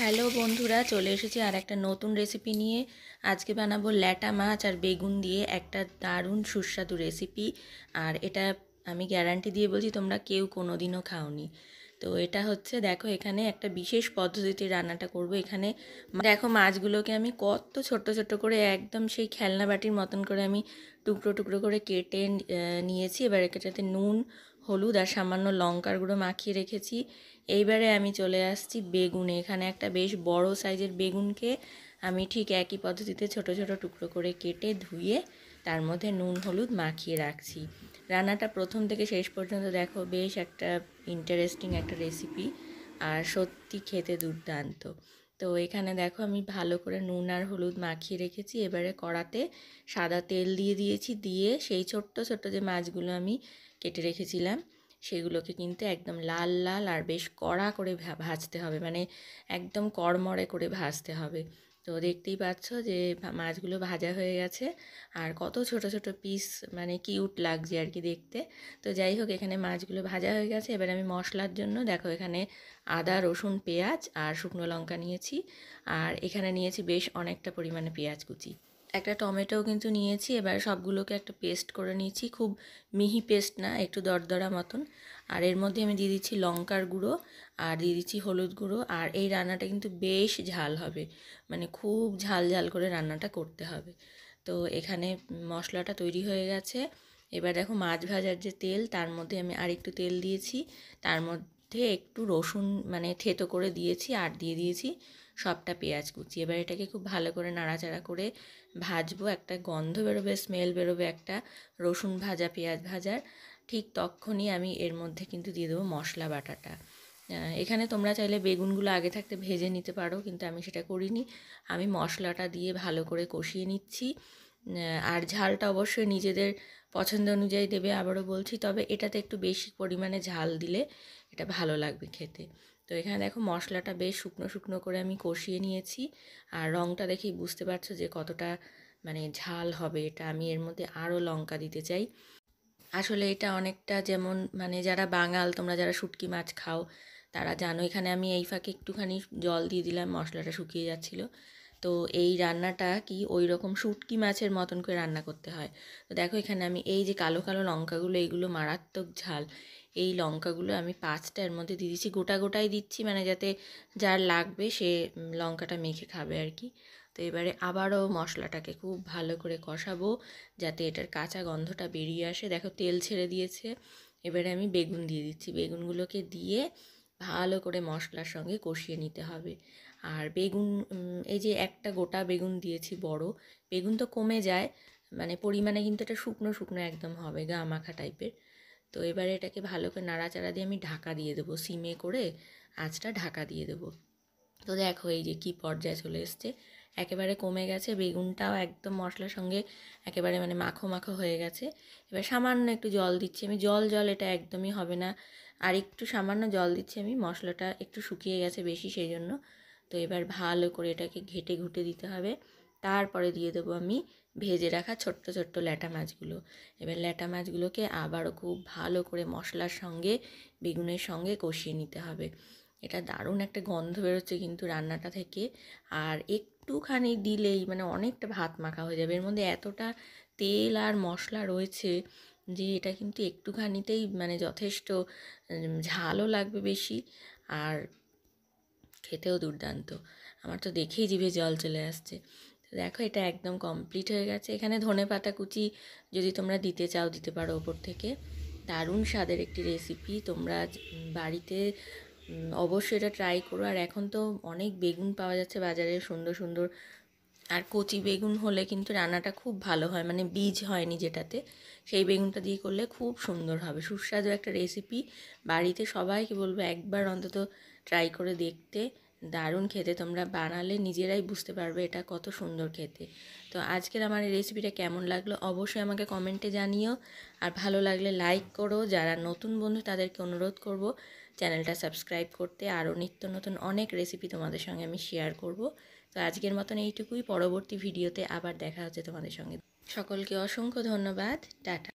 hello বন্ধুরা চলে এসেছি আর একটা নতুন রেসিপি নিয়ে আজকে বানাবো ল্যাটা মাছ আর বেগুন দিয়ে একটা দারুণ সুস্বাদু রেসিপি আর এটা আমি গ্যারান্টি দিয়ে বলছি তোমরা কেউ কোনো দিনও খাওনি তো এটা হচ্ছে দেখো এখানে একটা বিশেষ পদ্ধতিতে রান্নাটা করব এখানে দেখো মাছগুলোকে আমি কত ছোট ছোট করে একদম সেই খেলনা বাটির মতন করে আমি টুকরো টুকরো করে কেটে নিয়েছি এবার এটাতে নুন হলুদ আর সামান্য লঙ্কার গুঁড়ো মাখিয়ে রেখেছি এইবারে আমি চলে আসছি বেগুনে এখানে একটা বেশ বড় সাইজের বেগুনকে আমি ঠিক একই পদ্ধতিতে ছোট ছোট টুকরো করে কেটে ধুয়ে তার মধ্যে নুন হলুদ মাখিয়ে রাখছি রান্নাটা প্রথম থেকে শেষ পর্যন্ত দেখো বেশ একটা ইন্টারেস্টিং একটা রেসিপি আর সত্যি খেতে দুর্দান্ত তো এখানে দেখো আমি ভালো করে নুন আর হলুদ মাখিয়ে রেখেছি এবারে কড়াতে সাদা তেল দিয়ে দিয়েছি দিয়ে সেই ছোট্ট ছোট্ট যে মাছগুলো আমি কেটে রেখেছিলাম সেগুলোকে কিন্তু একদম লাল লাল আর বেশ কড়া করে ভাজতে হবে মানে একদম কড়মড়ে করে ভাজতে হবে তো দেখতেই পাচ্ছ যে মাছগুলো ভাজা হয়ে গেছে আর কত ছোট ছোট পিস মানে কিউট লাগছে আর কি দেখতে তো যাই হোক এখানে মাছগুলো ভাজা হয়ে গেছে এবার আমি মশলার জন্য দেখো এখানে আদা রসুন পেঁয়াজ আর শুকনো লঙ্কা নিয়েছি আর এখানে নিয়েছি বেশ অনেকটা পরিমাণে পেঁয়াজ কুচি একটা টমেটোও কিন্তু নিয়েছি এবার সবগুলোকে একটা পেস্ট করে নিয়েছি খুব মিহি পেস্ট না একটু দরদরা মতন আর এর মধ্যে আমি দিয়ে দিচ্ছি লঙ্কার গুঁড়ো আর দিয়ে দিচ্ছি হলুদ গুঁড়ো আর এই রান্নাটা কিন্তু বেশ ঝাল হবে মানে খুব ঝাল ঝাল করে রান্নাটা করতে হবে তো এখানে মশলাটা তৈরি হয়ে গেছে এবার দেখো মাছ ভাজার যে তেল তার মধ্যে আমি আর একটু তেল দিয়েছি তার মধ্যে মধ্যে একটু রসুন মানে থেতো করে দিয়েছি আর দিয়ে দিয়েছি সবটা পেঁয়াজ কুচি এবার এটাকে খুব ভালো করে নাড়াচাড়া করে ভাজবো একটা গন্ধ বেরোবে স্মেল বেরোবে একটা রসুন ভাজা পেঁয়াজ ভাজার ঠিক তখনই আমি এর মধ্যে কিন্তু দিয়ে দেবো মশলা বাটাটা এখানে তোমরা চাইলে বেগুনগুলো আগে থাকতে ভেজে নিতে পারো কিন্তু আমি সেটা করিনি আমি মশলাটা দিয়ে ভালো করে কষিয়ে নিচ্ছি আর ঝালটা অবশ্যই নিজেদের পছন্দ অনুযায়ী দেবে আবারও বলছি তবে এটাতে একটু বেশি পরিমাণে ঝাল দিলে এটা ভালো লাগবে খেতে তো এখানে দেখো মশলাটা বেশ শুকনো শুকনো করে আমি কষিয়ে নিয়েছি আর রঙটা দেখেই বুঝতে পারছো যে কতটা মানে ঝাল হবে এটা আমি এর মধ্যে আরও লঙ্কা দিতে চাই আসলে এটা অনেকটা যেমন মানে যারা বাঙাল তোমরা যারা শুটকি মাছ খাও তারা জানো এখানে আমি এই ফাঁকে একটুখানি জল দিয়ে দিলাম মশলাটা শুকিয়ে যাচ্ছিলো তো এই রান্নাটা কি ওই রকম শুটকি মাছের মতন করে রান্না করতে হয় তো দেখো এখানে আমি এই যে কালো কালো লঙ্কাগুলো এইগুলো মারাত্মক ঝাল এই লঙ্কাগুলো আমি পাঁচটার মধ্যে দিয়ে দিচ্ছি গোটা গোটাই দিচ্ছি মানে যাতে যার লাগবে সে লঙ্কাটা মেখে খাবে আর কি তো এবারে আবারও মশলাটাকে খুব ভালো করে কষাবো যাতে এটার কাঁচা গন্ধটা বেরিয়ে আসে দেখো তেল ছেড়ে দিয়েছে এবারে আমি বেগুন দিয়ে দিচ্ছি বেগুনগুলোকে দিয়ে ভালো করে মশলার সঙ্গে কষিয়ে নিতে হবে আর বেগুন এই যে একটা গোটা বেগুন দিয়েছি বড় বেগুন তো কমে যায় মানে পরিমাণে কিন্তু এটা শুকনো শুকনো একদম হবে গা মাখা টাইপের তো এবারে এটাকে ভালো করে নাড়াচাড়া দিয়ে আমি ঢাকা দিয়ে দেবো সিমে করে আঁচটা ঢাকা দিয়ে দেবো তো দেখো এই যে কী পর্যায়ে চলে এসছে একেবারে কমে গেছে বেগুনটাও একদম মশলার সঙ্গে একেবারে মানে মাখো মাখো হয়ে গেছে এবার সামান্য একটু জল দিচ্ছি আমি জল জল এটা একদমই হবে না আর একটু সামান্য জল দিচ্ছি আমি মশলাটা একটু শুকিয়ে গেছে বেশি সেই জন্য তো এবার ভালো করে এটাকে ঘেটে ঘুটে দিতে হবে তারপরে দিয়ে দেবো আমি ভেজে রাখা ছোট্ট ছোট্ট ল্যাটা মাছগুলো এবার ল্যাটা মাছগুলোকে আবারও খুব ভালো করে মশলার সঙ্গে বেগুনের সঙ্গে কষিয়ে নিতে হবে এটা দারুণ একটা গন্ধ বেরোচ্ছে কিন্তু রান্নাটা থেকে আর এক একটুখানি দিলেই মানে অনেকটা ভাত মাখা হয়ে যাবে এর মধ্যে এতটা তেল আর মশলা রয়েছে যে এটা কিন্তু একটুখানিতেই মানে যথেষ্ট ঝালও লাগবে বেশি আর খেতেও দুর্দান্ত আমার তো দেখেই জিভে জল চলে আসছে দেখো এটা একদম কমপ্লিট হয়ে গেছে এখানে ধনে পাতা কুচি যদি তোমরা দিতে চাও দিতে পারো ওপর থেকে দারুণ স্বাদের একটি রেসিপি তোমরা বাড়িতে অবশ্যই এটা ট্রাই করো আর এখন তো অনেক বেগুন পাওয়া যাচ্ছে বাজারে সুন্দর সুন্দর আর কচি বেগুন হলে কিন্তু রান্নাটা খুব ভালো হয় মানে বীজ হয়নি যেটাতে সেই বেগুনটা দিয়ে করলে খুব সুন্দর হবে সুস্বাদু একটা রেসিপি বাড়িতে সবাইকে বলবো একবার অন্তত ট্রাই করে দেখতে দারুণ খেতে তোমরা বানালে নিজেরাই বুঝতে পারবে এটা কত সুন্দর খেতে তো আজকের আমার এই রেসিপিটা কেমন লাগলো অবশ্যই আমাকে কমেন্টে জানিও আর ভালো লাগলে লাইক করো যারা নতুন বন্ধু তাদেরকে অনুরোধ করবো চ্যানেলটা সাবস্ক্রাইব করতে আরও নিত্য নতুন অনেক রেসিপি তোমাদের সঙ্গে আমি শেয়ার করব তো আজকের মতন এইটুকুই পরবর্তী ভিডিওতে আবার দেখা হচ্ছে তোমাদের সঙ্গে সকলকে অসংখ্য ধন্যবাদ টাটা